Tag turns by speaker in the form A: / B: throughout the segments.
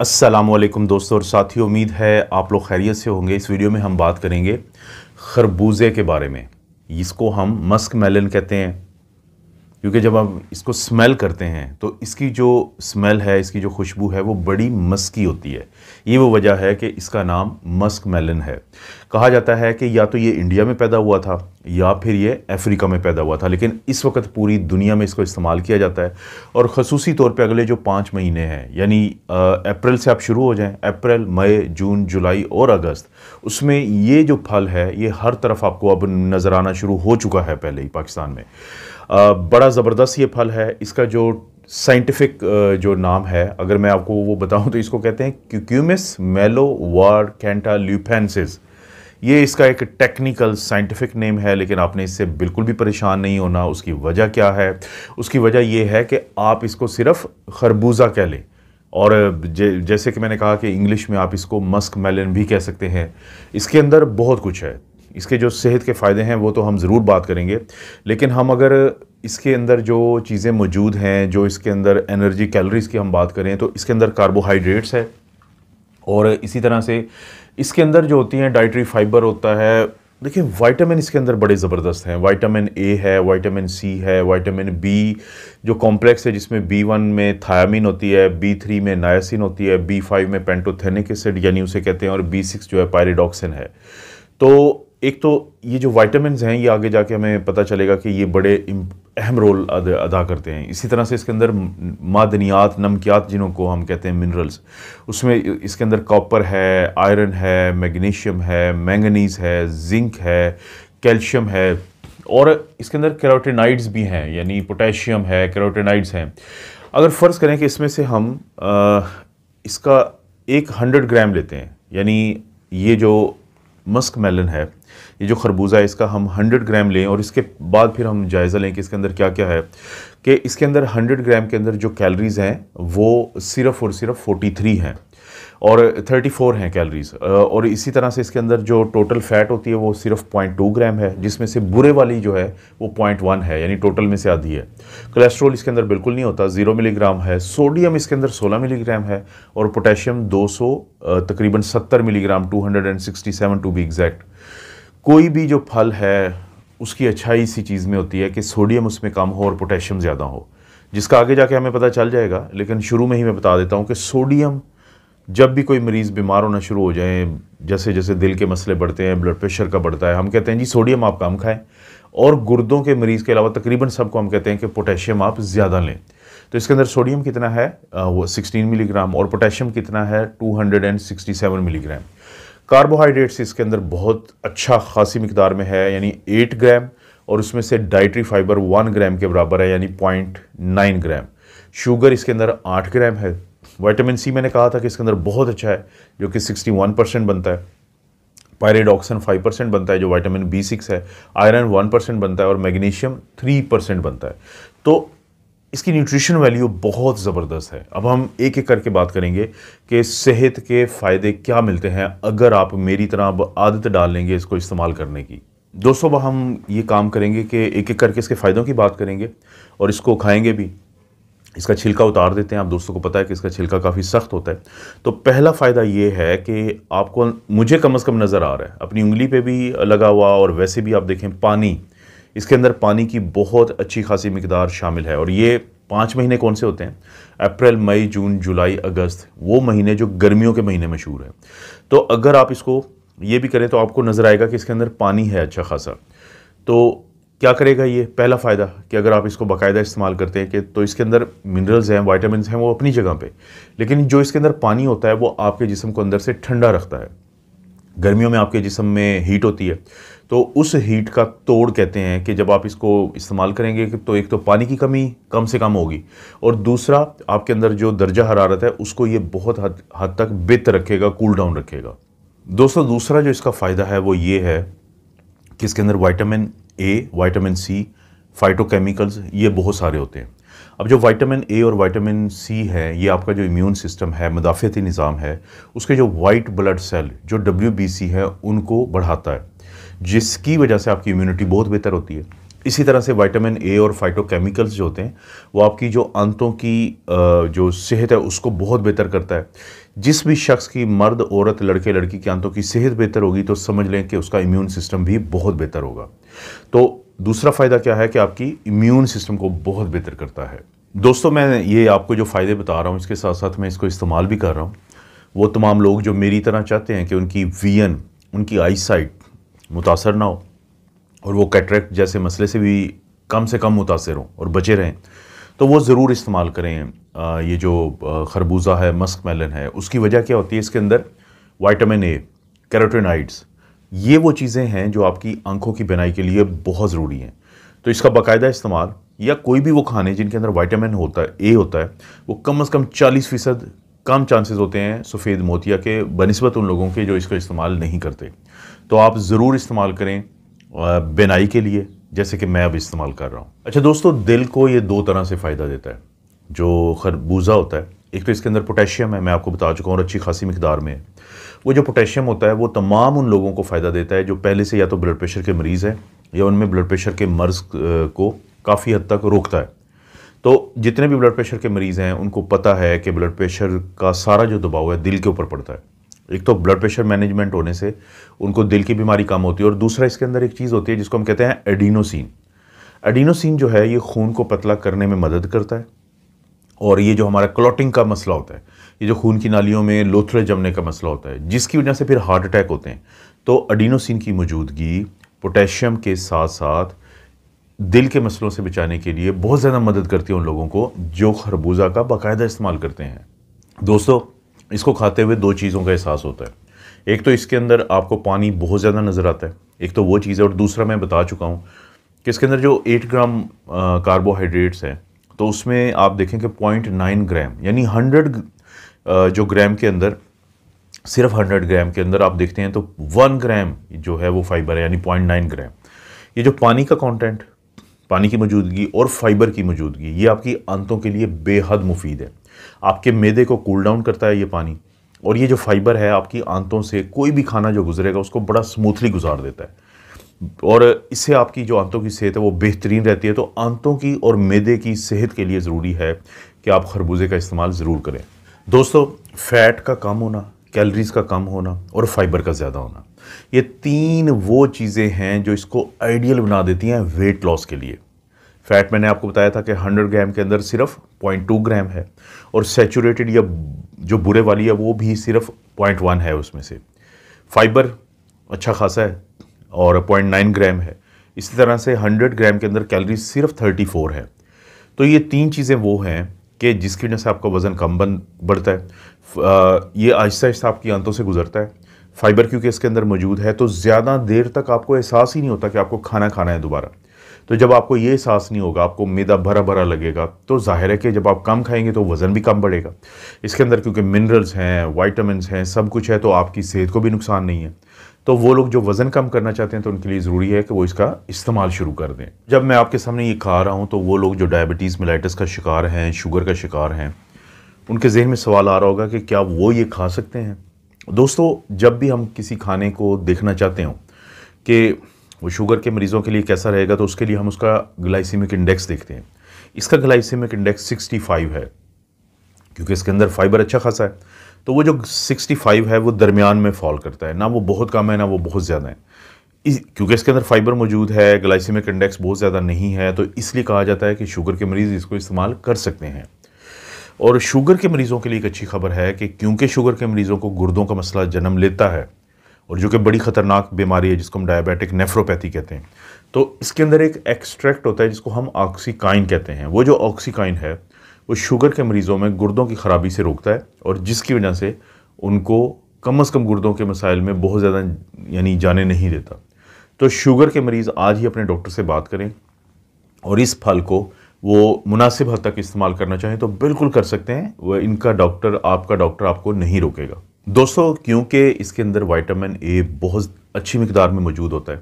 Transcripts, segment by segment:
A: असलम दोस्तों और साथियों उम्मीद है आप लोग खैरियत से होंगे इस वीडियो में हम बात करेंगे खरबूजे के बारे में इसको हम मस्क मेलन कहते हैं क्योंकि जब हम इसको स्मेल करते हैं तो इसकी जो स्मेल है इसकी जो खुशबू है वो बड़ी मस्की होती है ये वो वजह है कि इसका नाम मस्क मेलन है कहा जाता है कि या तो ये इंडिया में पैदा हुआ था या फिर ये अफ्रीका में पैदा हुआ था लेकिन इस वक्त पूरी दुनिया में इसको इस्तेमाल किया जाता है और खसूसी तौर पे अगले जो पाँच महीने हैं यानी अप्रैल से आप शुरू हो जाएं अप्रैल मई जून जुलाई और अगस्त उसमें ये जो फल है ये हर तरफ आपको अब नज़र आना शुरू हो चुका है पहले ही पाकिस्तान में आ, बड़ा ज़बरदस्त ये फल है इसका जो साइंटिफिक जो नाम है अगर मैं आपको वो बताऊं तो इसको कहते हैं क्यूक्यूमिस मेलो वार कैंटा ल्यूपेंसिस ये इसका एक टेक्निकल साइंटिफिक नेम है लेकिन आपने इससे बिल्कुल भी परेशान नहीं होना उसकी वजह क्या है उसकी वजह यह है कि आप इसको सिर्फ खरबूजा कह लें और जैसे कि मैंने कहा कि इंग्लिश में आप इसको मस्क मेलन भी कह सकते हैं इसके अंदर बहुत कुछ है इसके जो सेहत के फ़ायदे हैं वो तो हम ज़रूर बात करेंगे लेकिन हम अगर इसके अंदर जो चीज़ें मौजूद हैं जो इसके अंदर एनर्जी कैलोरीज़ की हम बात करें तो इसके अंदर कार्बोहाइड्रेट्स है और इसी तरह से इसके अंदर जो होती हैं डाइट्री फाइबर होता है देखिए वाइटामिन इसके अंदर बड़े ज़बरदस्त हैं वाइटामिन ए है वाइटामिन सी है वाइटामिन बी जो कॉम्प्लेक्स है जिसमें बी वन में थायामिन होती है बी थ्री में नायासिन होती है बी फाइव में पेंटोथेनिक एसिड यानी उसे कहते हैं और बी सिक्स जो है पायरिडॉक्सिन है तो एक तो ये जो वाइटामिन हैं ये आगे जाके हमें पता चलेगा कि ये बड़े अहम रोल अदा करते हैं इसी तरह से इसके अंदर मादनियात नमकियात को हम कहते हैं मिनरल्स उसमें इसके अंदर कॉपर है आयरन है मैग्नीशियम है मैंगनीज़ है जिंक है कैल्शियम है और इसके अंदर कैरोटेनाइड्स भी हैं यानी पोटेशियम है कैरोटेनाइड्स हैं अगर फ़र्ज़ करें कि इसमें से हम आ, इसका एक हंड्रेड ग्राम लेते हैं यानी ये जो मस्क मेलन है ये जो खरबूजा है इसका हम 100 ग्राम लें और इसके बाद फिर हम जायज़ा लें कि इसके अंदर क्या क्या है कि इसके अंदर 100 ग्राम के अंदर जो कैलरीज़ हैं वो सिर्फ़ और सिर्फ 43 हैं और 34 हैं कैलरीज और इसी तरह से इसके अंदर जो टोटल फ़ैट होती है वो सिर्फ पॉइंट टू ग्राम है जिसमें से बुरे वाली जो है वो पॉइंट वन है यानी टोटल में से आधी है कोलेस्ट्रॉल इसके अंदर बिल्कुल नहीं होता ज़ीरो मिलीग्राम है सोडियम इसके अंदर 16 मिलीग्राम है और पोटेशियम 200 तकरीबन 70 मिलीग्राम 267 टू बी एग्जैक्ट कोई भी जो फल है उसकी अच्छाई इसी चीज़ में होती है कि सोडियम उसमें कम हो और पोटेशियम ज़्यादा हो जिसका आगे जाके हमें पता चल जाएगा लेकिन शुरू में ही मैं बता देता हूँ कि सोडियम जब भी कोई मरीज़ बीमार होना शुरू हो जाए जैसे जैसे दिल के मसले बढ़ते हैं ब्लड प्रेशर का बढ़ता है हम कहते हैं जी सोडियम आप कम खाएं और गुर्दों के मरीज़ के अलावा तकरीबन सबको हम कहते हैं कि पोटेशियम आप ज़्यादा लें तो इसके अंदर सोडियम कितना है वो सिक्सटीन मिलीग्राम और पोटेशियम कितना है 267 मिलीग्राम कार्बोहाइड्रेट्स इसके अंदर बहुत अच्छा खासी मकदार में है यानी एट ग्राम और उसमें से डाइट्री फाइबर वन ग्राम के बराबर है यानी पॉइंट नाइन ग्राम शुगर इसके अंदर आठ ग्राम है वाइटामिन सी मैंने कहा था कि इसके अंदर बहुत अच्छा है जो कि सिक्सटी वन परसेंट बनता है पायरेडॉक्सन फाइव परसेंट बनता है जो वाइटामिन बी सिक्स है आयरन वन परसेंट बनता है और मैग्नीशियम थ्री परसेंट बनता है तो इसकी न्यूट्रिशन वैल्यू बहुत ज़बरदस्त है अब हम एक एक करके बात करेंगे कि सेहत के फ़ायदे क्या मिलते हैं अगर आप मेरी तरह अब आदत डाल लेंगे इसको इस्तेमाल करने की दोस्तों अब हम ये काम करेंगे कि एक एक करके इसके फ़ायदों की बात करेंगे और इसको खाएंगे भी इसका छिलका उतार देते हैं आप दोस्तों को पता है कि इसका छिलका काफ़ी सख्त होता है तो पहला फ़ायदा ये है कि आपको मुझे कम अज़ कम नज़र आ रहा है अपनी उंगली पर भी लगा हुआ और वैसे भी आप देखें पानी इसके अंदर पानी की बहुत अच्छी खासी मकदार शामिल है और ये पाँच महीने कौन से होते हैं अप्रैल मई जून जुलाई अगस्त वो महीने जो गर्मियों के महीने मशहूर हैं तो अगर आप इसको ये भी करें तो आपको नज़र आएगा कि इसके अंदर पानी है अच्छा खासा तो क्या करेगा ये पहला फ़ायदा कि अगर आप इसको बाकायदा इस्तेमाल करते हैं कि तो इसके अंदर मिनरल्स हैं वाइटामिन हैं वो अपनी जगह पे लेकिन जो इसके अंदर पानी होता है वो आपके जिसम को अंदर से ठंडा रखता है गर्मियों में आपके जिसम में हीट होती है तो उस हीट का तोड़ कहते हैं कि जब आप इसको इस्तेमाल करेंगे तो एक तो पानी की कमी कम से कम होगी और दूसरा आपके अंदर जो दर्जा हरारत है उसको ये बहुत हद हद तक बित रखेगा कूल डाउन रखेगा दोस्तों दूसरा जो इसका फ़ायदा है वो ये है कि इसके अंदर vitamin A vitamin C phytochemicals ये बहुत सारे होते हैं अब जो वाइटामिन ए और वाइटामिन सी है ये आपका जो इम्यून सिस्टम है मदाफ़ती निज़ाम है उसके जो वाइट ब्लड सेल जो डब्ल्यू है उनको बढ़ाता है जिसकी वजह से आपकी इम्यूनिटी बहुत बेहतर होती है इसी तरह से विटामिन ए और फाइटोकेमिकल्स जो होते हैं वो आपकी जो अंतों की जो सेहत है उसको बहुत बेहतर करता है जिस भी शख्स की मर्द औरत लड़के लड़की की अंतों की सेहत बेहतर होगी तो समझ लें कि उसका इम्यून सिस्टम भी बहुत बेहतर होगा तो दूसरा फ़ायदा क्या है कि आपकी इम्यून सिस्टम को बहुत बेहतर करता है दोस्तों मैं ये आपको जो फ़ायदे बता रहा हूँ इसके साथ साथ मैं इसको इस्तेमाल भी कर रहा हूँ वो तमाम लोग जो मेरी तरह चाहते हैं कि उनकी वी उनकी आई साइट मुतासर ना हो और वो कैटरेक्ट जैसे मसले से भी कम से कम मुतासर हों और बचे रहें तो वो ज़रूर इस्तेमाल करें आ, ये जो खरबूजा है मस्क मेलन है उसकी वजह क्या होती है इसके अंदर वाइटामिन ए कैरोटेनाइड्स ये वो चीज़ें हैं जो आपकी आंखों की बिनाई के लिए बहुत ज़रूरी हैं तो इसका बाकायदा इस्तेमाल या कोई भी वो खाने जिनके अंदर वाइटामिन होता है ए होता है वो कम अज़ कम चालीस फ़ीसद कम चांसेस होते हैं सफ़ेद मोतिया के बनस्बत उन लोगों के जो इसका इस्तेमाल नहीं करते तो आप ज़रूर इस्तेमाल करें बेनाई के लिए जैसे कि मैं अब इस्तेमाल कर रहा हूँ अच्छा दोस्तों दिल को ये दो तरह से फ़ायदा देता है जो खरबूजा होता है एक तो इसके अंदर पोटेशियम है मैं आपको बता चुका हूँ और अच्छी खासी मकदार में है वो जो पोटेशियम होता है वो तमाम उन लोगों को फ़ायदा देता है जो पहले से या तो ब्लड प्रेशर के मरीज़ हैं या उनमें ब्लड प्रेशर के मर्ज़ को काफ़ी हद तक रोकता है तो जितने भी ब्लड प्रेशर के मरीज़ हैं उनको पता है कि ब्लड प्रेशर का सारा जो दबाव है दिल के ऊपर पड़ता है एक तो ब्लड प्रेशर मैनेजमेंट होने से उनको दिल की बीमारी कम होती है और दूसरा इसके अंदर एक चीज़ होती है जिसको हम कहते हैं एडिनोसिन एडिनोसिन जो है ये खून को पतला करने में मदद करता है और ये जो हमारा क्लॉटिंग का मसला होता है ये जो खून की नालियों में लोथड़े जमने का मसला होता है जिसकी वजह से फिर हार्ट अटैक होते हैं तो अडीनोसिन की मौजूदगी पोटेशियम के साथ साथ दिल के मसलों से बचाने के लिए बहुत ज़्यादा मदद करती है उन लोगों को जो खरबूजा का बाकायदा इस्तेमाल करते हैं दोस्तों इसको खाते हुए दो चीज़ों का एहसास होता है एक तो इसके अंदर आपको पानी बहुत ज़्यादा नज़र आता है एक तो वो चीज़ है और दूसरा मैं बता चुका हूँ कि इसके अंदर जो एट ग्राम कार्बोहाइड्रेट्स हैं तो उसमें आप देखें कि पॉइंट नाइन ग्राम यानी हंड्रेड जो ग्राम के अंदर सिर्फ हंड्रेड ग्राम के अंदर आप देखते हैं तो वन ग्राम जो है वो फाइबर है यानी पॉइंट नाइन ग्राम ये जो पानी का कॉन्टेंट पानी की मौजूदगी और फाइबर की मौजूदगी ये आपकी आंतों के लिए बेहद मुफीद है आपके मैदे को कूल डाउन करता है ये पानी और ये जो फाइबर है आपकी आंतों से कोई भी खाना जो गुजरेगा उसको बड़ा स्मूथली गुजार देता है और इससे आपकी जो आंतों की सेहत है वो बेहतरीन रहती है तो आंतों की और मैदे की सेहत के लिए ज़रूरी है कि आप खरबूजे का इस्तेमाल ज़रूर करें दोस्तों फैट का कम होना कैलरीज का कम होना और फाइबर का ज़्यादा होना ये तीन वो चीज़ें हैं जो इसको आइडियल बना देती हैं वेट लॉस के लिए फैट मैंने आपको बताया था कि 100 ग्राम के अंदर सिर्फ 0.2 ग्राम है और सेचूरेटेड या जो बुरे वाली है वो भी सिर्फ 0.1 है उसमें से फाइबर अच्छा खासा है और 0.9 ग्राम है इसी तरह से 100 ग्राम के अंदर कैलोरी सिर्फ 34 है तो ये तीन चीज़ें वो हैं कि जिसकी वजह से आपका वज़न कम बन बढ़ता है ये आहिस्ता आहिस्ता आपकी आंतों से गुजरता है फाइबर क्योंकि इसके अंदर मौजूद है तो ज़्यादा देर तक आपको एहसास ही नहीं होता कि आपको खाना खाना है दोबारा तो जब आपको ये एहसास नहीं होगा आपको मैदा भरा भरा लगेगा तो जाहिर है कि जब आप कम खाएंगे तो वज़न भी कम बढ़ेगा इसके अंदर क्योंकि मिनरल्स हैं वाइटमिन हैं सब कुछ है तो आपकी सेहत को भी नुकसान नहीं है तो वो लोग जो वज़न कम करना चाहते हैं तो उनके लिए ज़रूरी है कि वो इसका इस्तेमाल शुरू कर दें जब मैं आपके सामने ये खा रहा हूँ तो वो लोग जो डायबिटीज़ मिलाइटस का शिकार हैं शुगर का शिकार हैं उनके जहन में सवाल आ रहा होगा कि क्या वो ये खा सकते हैं दोस्तों जब भी हम किसी खाने को देखना चाहते हों कि वो शुगर के मरीज़ों के लिए कैसा रहेगा तो उसके लिए हम उसका ग्लाइसीमिक इंडेक्स देखते हैं इसका ग्लाइसीमिक इंडेक्स 65 है क्योंकि इसके अंदर फाइबर अच्छा खासा है तो वो जो 65 है वो दरमियान में फॉल करता है ना वो बहुत कम है ना वो बहुत ज़्यादा है इस क्योंकि इसके अंदर फाइबर मौजूद है ग्लाइसीमिक इंडेक्स बहुत ज़्यादा नहीं है तो इसलिए कहा जाता है कि शुगर के मरीज़ इसको इस्तेमाल कर सकते हैं और शुगर के मरीज़ों के लिए एक अच्छी खबर है कि क्योंकि शुगर के मरीज़ों को गुर्दों का मसला जन्म लेता है और जो कि बड़ी ख़तरनाक बीमारी है जिसको हम डायबिटिक नेफ्रोपैथी कहते हैं तो इसके अंदर एक एक्सट्रैक्ट होता है जिसको हम ऑक्सीकाइन कहते हैं वो जो ऑक्सीकाइन है वो शुगर के मरीज़ों में गुर्दों की ख़राबी से रोकता है और जिसकी वजह से उनको कम अज़ कम गुर्दों के मसाइल में बहुत ज़्यादा यानी जाने नहीं देता तो शुगर के मरीज़ आज ही अपने डॉक्टर से बात करें और इस फल को वो मुनासिब हद तक इस्तेमाल करना चाहें तो बिल्कुल कर सकते हैं वह इनका डॉक्टर आपका डॉक्टर आपको नहीं रोकेगा दोस्तों क्योंकि इसके अंदर वाइटामिन ए बहुत अच्छी मकदार में मौजूद होता है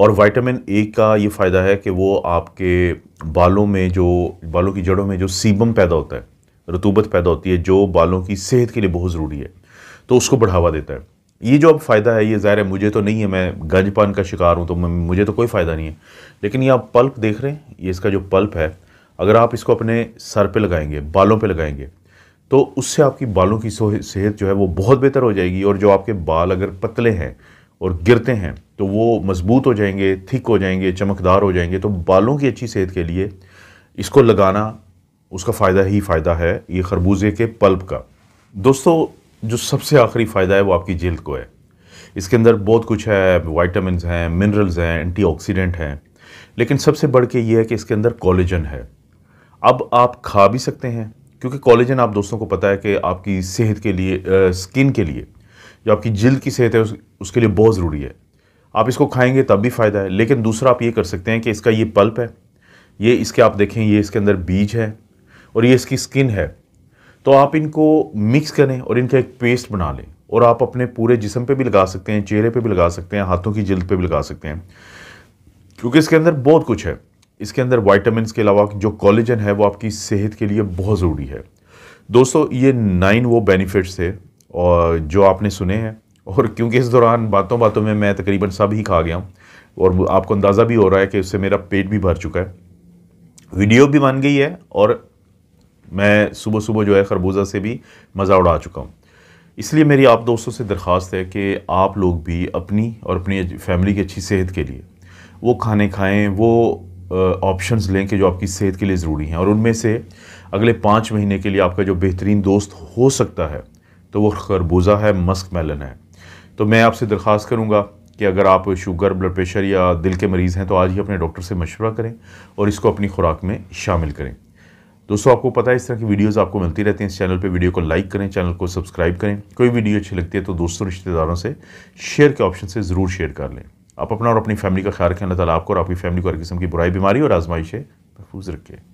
A: और वाइटामिन ए का ये फ़ायदा है कि वो आपके बालों में जो बालों की जड़ों में जो सीबम पैदा होता है रतूबत पैदा होती है जो बालों की सेहत के लिए बहुत ज़रूरी है तो उसको बढ़ावा देता है ये जो अब फ़ायदा है ये ज़ाहिर है मुझे तो नहीं है मैं गंजपान का शिकार हूँ तो मुझे तो कोई फ़ायदा नहीं है लेकिन ये आप पल्प देख रहे हैं ये इसका जो पल्प है अगर आप इसको अपने सर पे लगाएंगे बालों पे लगाएंगे तो उससे आपकी बालों की सेहत जो है वो बहुत बेहतर हो जाएगी और जो आपके बाल अगर पतले हैं और गिरते हैं तो वो मज़बूत हो जाएंगे थिक हो जाएंगे चमकदार हो जाएंगे तो बालों की अच्छी सेहत के लिए इसको लगाना उसका फ़ायदा ही फ़ायदा है ये खरबूजे के पल्प का दोस्तों जो सबसे आखिरी फ़ायदा है वो आपकी जल्द को है इसके अंदर बहुत कुछ है वाइटामस हैं मिनरल्स हैं एंटीऑक्सीडेंट हैं लेकिन सबसे बढ़ के ये है कि इसके अंदर कॉलेजन है अब आप खा भी सकते हैं क्योंकि कॉलेजन आप दोस्तों को पता है कि आपकी सेहत के लिए स्किन के लिए जो आपकी जिल्द की सेहत है उस, उसके लिए बहुत ज़रूरी है आप इसको खाएंगे तब भी फ़ायदा है लेकिन दूसरा आप ये कर सकते हैं कि इसका ये पल्प है ये इसके आप देखें ये इसके अंदर बीज है और ये इसकी स्किन है तो आप इनको मिक्स करें और इनका एक पेस्ट बना लें और आप अपने पूरे जिसम पे भी लगा सकते हैं चेहरे पे भी लगा सकते हैं हाथों की जिल्द पे भी लगा सकते हैं क्योंकि इसके अंदर बहुत कुछ है इसके अंदर वाइटामिन के अलावा जो कॉलेजन है वो आपकी सेहत के लिए बहुत ज़रूरी है दोस्तों ये नाइन वो बेनिफिट्स थे और जो आपने सुने हैं और क्योंकि इस दौरान बातों बातों में मैं तकरीबन सब ही खा गया हूँ और आपको अंदाज़ा भी हो रहा है कि उससे मेरा पेट भी भर चुका है वीडियो भी बन गई है और मैं सुबह सुबह जो है खरबूजा से भी मज़ा उड़ा चुका हूँ इसलिए मेरी आप दोस्तों से दरख्वास्त है कि आप लोग भी अपनी और अपनी फैमिली की अच्छी सेहत के लिए वो खाने खाएँ वो ऑप्शंस लें कि जो आपकी सेहत के लिए ज़रूरी हैं और उनमें से अगले पाँच महीने के लिए आपका जो बेहतरीन दोस्त हो सकता है तो वो खरबूजा है मस्क मेलन है तो मैं आपसे दरख्वास्त करूँगा कि अगर आप शुगर ब्लड प्रेशर या दिल के मरीज़ हैं तो आज ही अपने डॉक्टर से मशवरा करें और इसको अपनी खुराक में शामिल करें दोस्तों आपको पता है इस तरह की वीडियोस आपको मिलती रहती हैं इस चैनल पे वीडियो को लाइक करें चैनल को सब्सक्राइब करें कोई वीडियो अच्छी लगती है तो दोस्तों रिश्तेदारों से शेयर के ऑप्शन से ज़रूर शेयर कर लें आप अपना और अपनी फैमिली का ख्याल रखें अल्लाह ताला आपको और आपकी फैमिली को हर किस्म की बुराई बीमारी और आजमाइश महफूज रखें